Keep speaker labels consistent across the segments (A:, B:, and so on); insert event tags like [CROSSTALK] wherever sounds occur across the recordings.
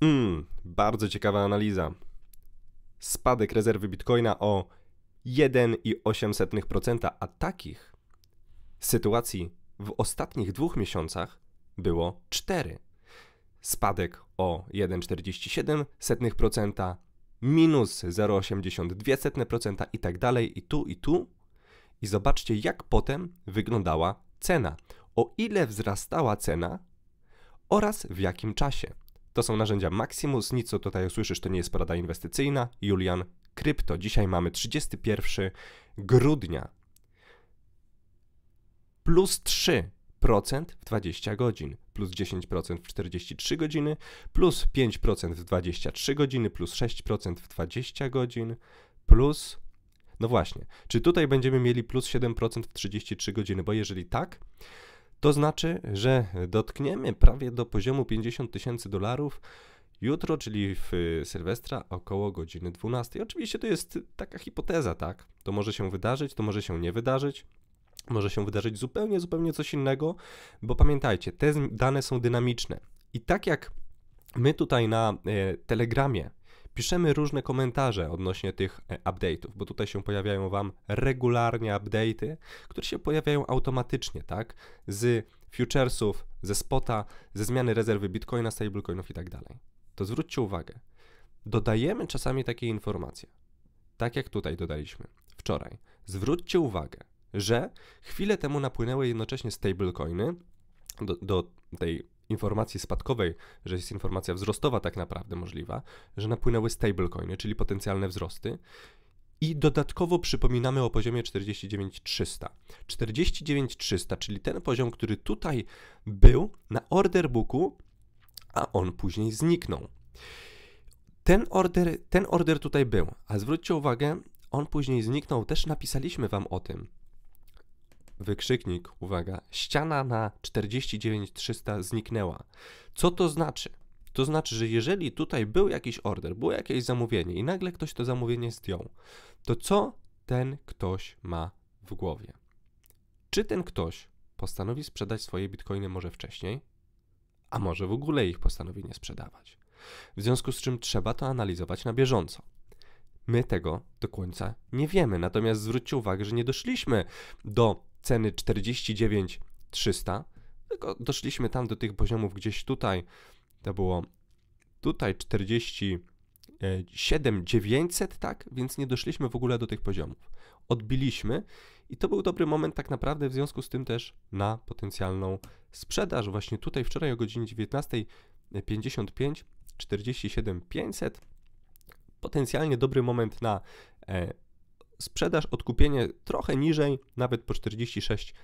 A: Mmm, bardzo ciekawa analiza. Spadek rezerwy bitcoina o 1,8%, a takich sytuacji w ostatnich dwóch miesiącach było 4. Spadek o 1,47%, minus 0,82% i tak dalej, i tu, i tu. I zobaczcie, jak potem wyglądała cena, o ile wzrastała cena oraz w jakim czasie. To są narzędzia Maximus, nic co tutaj usłyszysz, to nie jest porada inwestycyjna. Julian, krypto. Dzisiaj mamy 31 grudnia. Plus 3 w 20 godzin, plus 10% w 43 godziny, plus 5% w 23 godziny, plus 6% w 20 godzin, plus. No właśnie, czy tutaj będziemy mieli plus 7% w 33 godziny? Bo jeżeli tak, to znaczy, że dotkniemy prawie do poziomu 50 tysięcy dolarów jutro, czyli w y, Sylwestra około godziny 12. Oczywiście to jest taka hipoteza, tak? To może się wydarzyć, to może się nie wydarzyć. Może się wydarzyć zupełnie, zupełnie coś innego, bo pamiętajcie, te dane są dynamiczne. I tak jak my tutaj na e, Telegramie piszemy różne komentarze odnośnie tych e, update'ów, bo tutaj się pojawiają Wam regularnie update'y, które się pojawiają automatycznie, tak? Z futuresów, ze spota, ze zmiany rezerwy bitcoina, stablecoinów i tak dalej. To zwróćcie uwagę, dodajemy czasami takie informacje, tak jak tutaj dodaliśmy wczoraj. Zwróćcie uwagę, że chwilę temu napłynęły jednocześnie stablecoiny do, do tej informacji spadkowej, że jest informacja wzrostowa tak naprawdę możliwa, że napłynęły stablecoiny, czyli potencjalne wzrosty. I dodatkowo przypominamy o poziomie 49300. 49300, czyli ten poziom, który tutaj był na order booku, a on później zniknął. Ten order, ten order tutaj był, a zwróćcie uwagę, on później zniknął, też napisaliśmy Wam o tym wykrzyknik, uwaga, ściana na 49300 zniknęła. Co to znaczy? To znaczy, że jeżeli tutaj był jakiś order, było jakieś zamówienie i nagle ktoś to zamówienie zdjął, to co ten ktoś ma w głowie? Czy ten ktoś postanowi sprzedać swoje bitcoiny może wcześniej, a może w ogóle ich postanowi nie sprzedawać? W związku z czym trzeba to analizować na bieżąco. My tego do końca nie wiemy, natomiast zwróćcie uwagę, że nie doszliśmy do ceny 49300. tylko doszliśmy tam do tych poziomów gdzieś tutaj, to było tutaj 47900, tak? Więc nie doszliśmy w ogóle do tych poziomów. Odbiliśmy i to był dobry moment tak naprawdę w związku z tym też na potencjalną sprzedaż. Właśnie tutaj wczoraj o godzinie 19.55 47500. potencjalnie dobry moment na e, sprzedaż, odkupienie trochę niżej, nawet po 46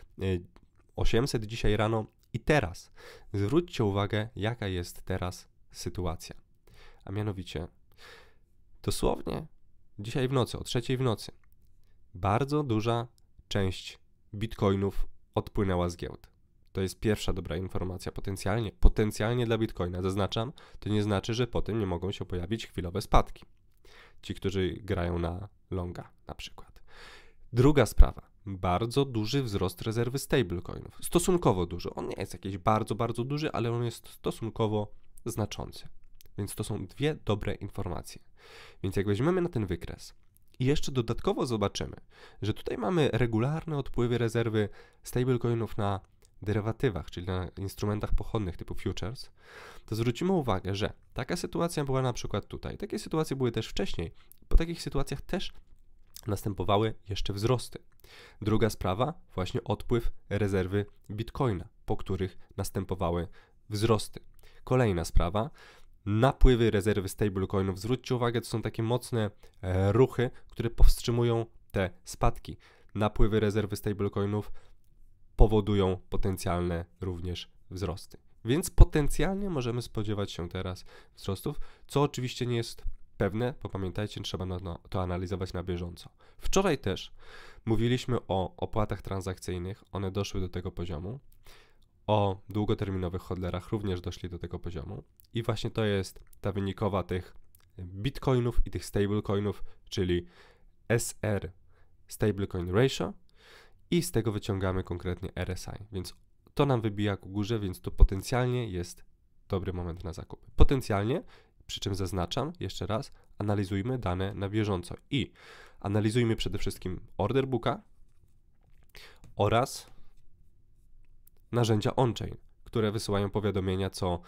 A: 800 e, dzisiaj rano i teraz. Zwróćcie uwagę, jaka jest teraz sytuacja. A mianowicie, dosłownie dzisiaj w nocy, o trzeciej w nocy, bardzo duża część bitcoinów odpłynęła z giełd. To jest pierwsza dobra informacja potencjalnie, potencjalnie dla bitcoina, zaznaczam, to nie znaczy, że po tym nie mogą się pojawić chwilowe spadki ci, którzy grają na longa na przykład. Druga sprawa bardzo duży wzrost rezerwy stablecoinów. Stosunkowo duży. On nie jest jakiś bardzo, bardzo duży, ale on jest stosunkowo znaczący. Więc to są dwie dobre informacje. Więc jak weźmiemy na ten wykres i jeszcze dodatkowo zobaczymy, że tutaj mamy regularne odpływy rezerwy stablecoinów na derywatywach, czyli na instrumentach pochodnych typu futures, to zwrócimy uwagę, że taka sytuacja była na przykład tutaj. Takie sytuacje były też wcześniej. Po takich sytuacjach też następowały jeszcze wzrosty. Druga sprawa, właśnie odpływ rezerwy bitcoina, po których następowały wzrosty. Kolejna sprawa, napływy rezerwy stablecoinów. Zwróćcie uwagę, to są takie mocne e, ruchy, które powstrzymują te spadki. Napływy rezerwy stablecoinów powodują potencjalne również wzrosty. Więc potencjalnie możemy spodziewać się teraz wzrostów, co oczywiście nie jest pewne, bo pamiętajcie, trzeba no, to analizować na bieżąco. Wczoraj też mówiliśmy o opłatach transakcyjnych, one doszły do tego poziomu. O długoterminowych hodlerach również doszli do tego poziomu. I właśnie to jest ta wynikowa tych bitcoinów i tych stablecoinów, czyli SR, stablecoin ratio i z tego wyciągamy konkretnie RSI, więc to nam wybija ku górze, więc to potencjalnie jest dobry moment na zakup. Potencjalnie, przy czym zaznaczam jeszcze raz, analizujmy dane na bieżąco i analizujmy przede wszystkim order booka oraz narzędzia on-chain, które wysyłają powiadomienia co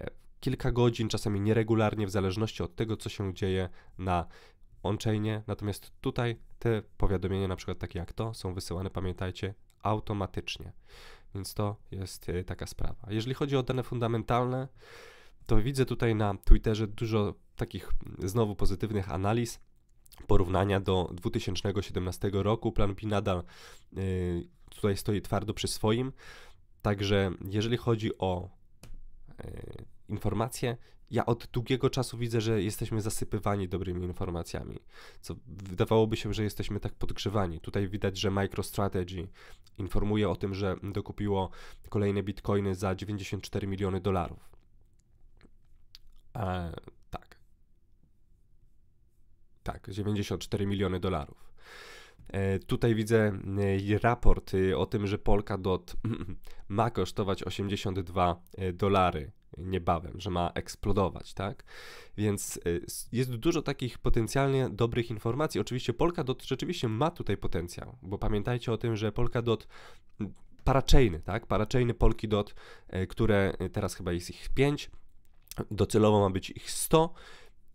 A: e, kilka godzin, czasami nieregularnie, w zależności od tego, co się dzieje na on-chainie, natomiast tutaj te powiadomienia, na przykład takie jak to, są wysyłane, pamiętajcie, automatycznie. Więc to jest y, taka sprawa. Jeżeli chodzi o dane fundamentalne, to widzę tutaj na Twitterze dużo takich mm, znowu pozytywnych analiz. Porównania do 2017 roku. Plan B nadal y, tutaj stoi twardo przy swoim. Także jeżeli chodzi o y, informacje, ja od długiego czasu widzę, że jesteśmy zasypywani dobrymi informacjami, co wydawałoby się, że jesteśmy tak podgrzewani. Tutaj widać, że MicroStrategy informuje o tym, że dokupiło kolejne bitcoiny za 94 miliony dolarów. E, tak. Tak, 94 miliony dolarów. E, tutaj widzę e, raport y, o tym, że Polkadot [CLEARS THROAT] ma kosztować 82 e, dolary niebawem, że ma eksplodować, tak? Więc y, jest dużo takich potencjalnie dobrych informacji. Oczywiście Polkadot rzeczywiście ma tutaj potencjał, bo pamiętajcie o tym, że Polkadot parachainy, tak? Parachainy Dot, y, które y, teraz chyba jest ich 5, docelowo ma być ich 100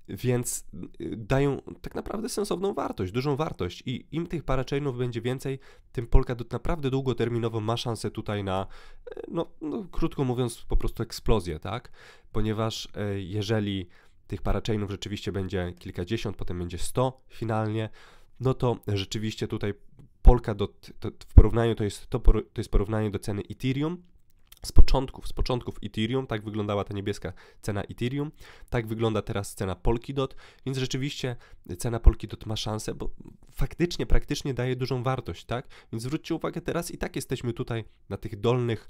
A: więc y, dają tak naprawdę sensowną wartość, dużą wartość i im tych parachainów będzie więcej, tym Polkadot naprawdę długoterminowo ma szansę tutaj na, y, no, no krótko mówiąc, po prostu eksplozję, tak? Ponieważ y, jeżeli tych parachainów rzeczywiście będzie kilkadziesiąt, potem będzie 100 finalnie, no to rzeczywiście tutaj Polka to, w porównaniu to jest, to, to jest porównanie do ceny Ethereum, z początków, z początków Ethereum, tak wyglądała ta niebieska cena Ethereum, tak wygląda teraz cena Polkidot, więc rzeczywiście cena Polkidot ma szansę, bo faktycznie, praktycznie daje dużą wartość, tak? Więc zwróćcie uwagę, teraz i tak jesteśmy tutaj na tych dolnych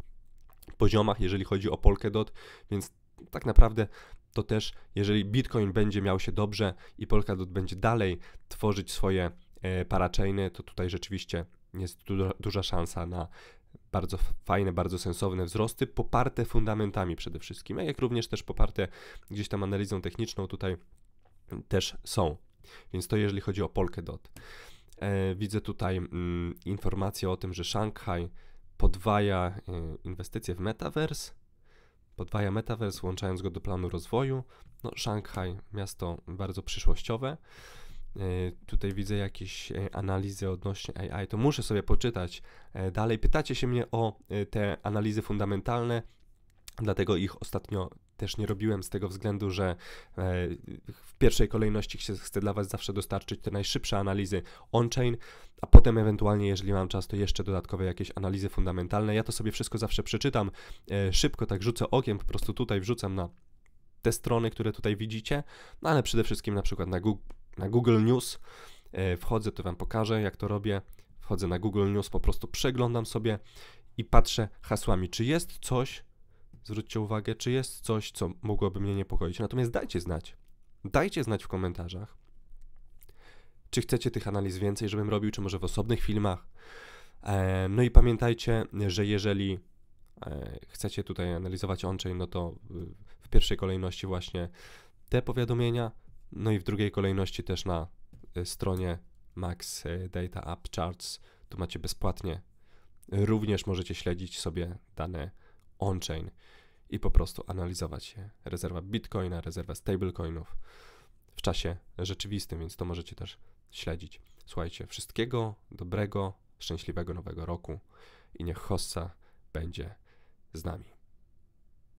A: poziomach, jeżeli chodzi o Polkadot, więc tak naprawdę to też, jeżeli Bitcoin będzie miał się dobrze i Polkadot będzie dalej tworzyć swoje e, parachainy, to tutaj rzeczywiście jest duża szansa na bardzo fajne, bardzo sensowne wzrosty, poparte fundamentami przede wszystkim, jak również też poparte gdzieś tam analizą techniczną tutaj też są. Więc to jeżeli chodzi o Polkadot. E, widzę tutaj mm, informację o tym, że Szanghaj podwaja e, inwestycje w Metaverse, podwaja Metaverse, łączając go do planu rozwoju. No, Szanghaj, miasto bardzo przyszłościowe. E, tutaj widzę jakieś e, analizy odnośnie AI, to muszę sobie poczytać e, dalej. Pytacie się mnie o te analizy fundamentalne, dlatego ich ostatnio też nie robiłem z tego względu, że w pierwszej kolejności chcę dla Was zawsze dostarczyć te najszybsze analizy on-chain, a potem ewentualnie, jeżeli mam czas, to jeszcze dodatkowe jakieś analizy fundamentalne. Ja to sobie wszystko zawsze przeczytam szybko, tak rzucę okiem, po prostu tutaj wrzucam na te strony, które tutaj widzicie, no ale przede wszystkim na przykład na Google, na Google News. E, wchodzę, to Wam pokażę, jak to robię. Wchodzę na Google News, po prostu przeglądam sobie i patrzę hasłami, czy jest coś, zwróćcie uwagę, czy jest coś, co mogłoby mnie niepokoić. Natomiast dajcie znać. Dajcie znać w komentarzach, czy chcecie tych analiz więcej, żebym robił, czy może w osobnych filmach. E, no i pamiętajcie, że jeżeli e, chcecie tutaj analizować on no to w pierwszej kolejności właśnie te powiadomienia no i w drugiej kolejności też na y, stronie Max y, Data App Charts. Tu macie bezpłatnie. Również możecie śledzić sobie dane on-chain i po prostu analizować je. Rezerwa Bitcoina, rezerwa stablecoinów w czasie rzeczywistym, więc to możecie też śledzić. Słuchajcie, wszystkiego dobrego, szczęśliwego nowego roku i niech Hossa będzie z nami.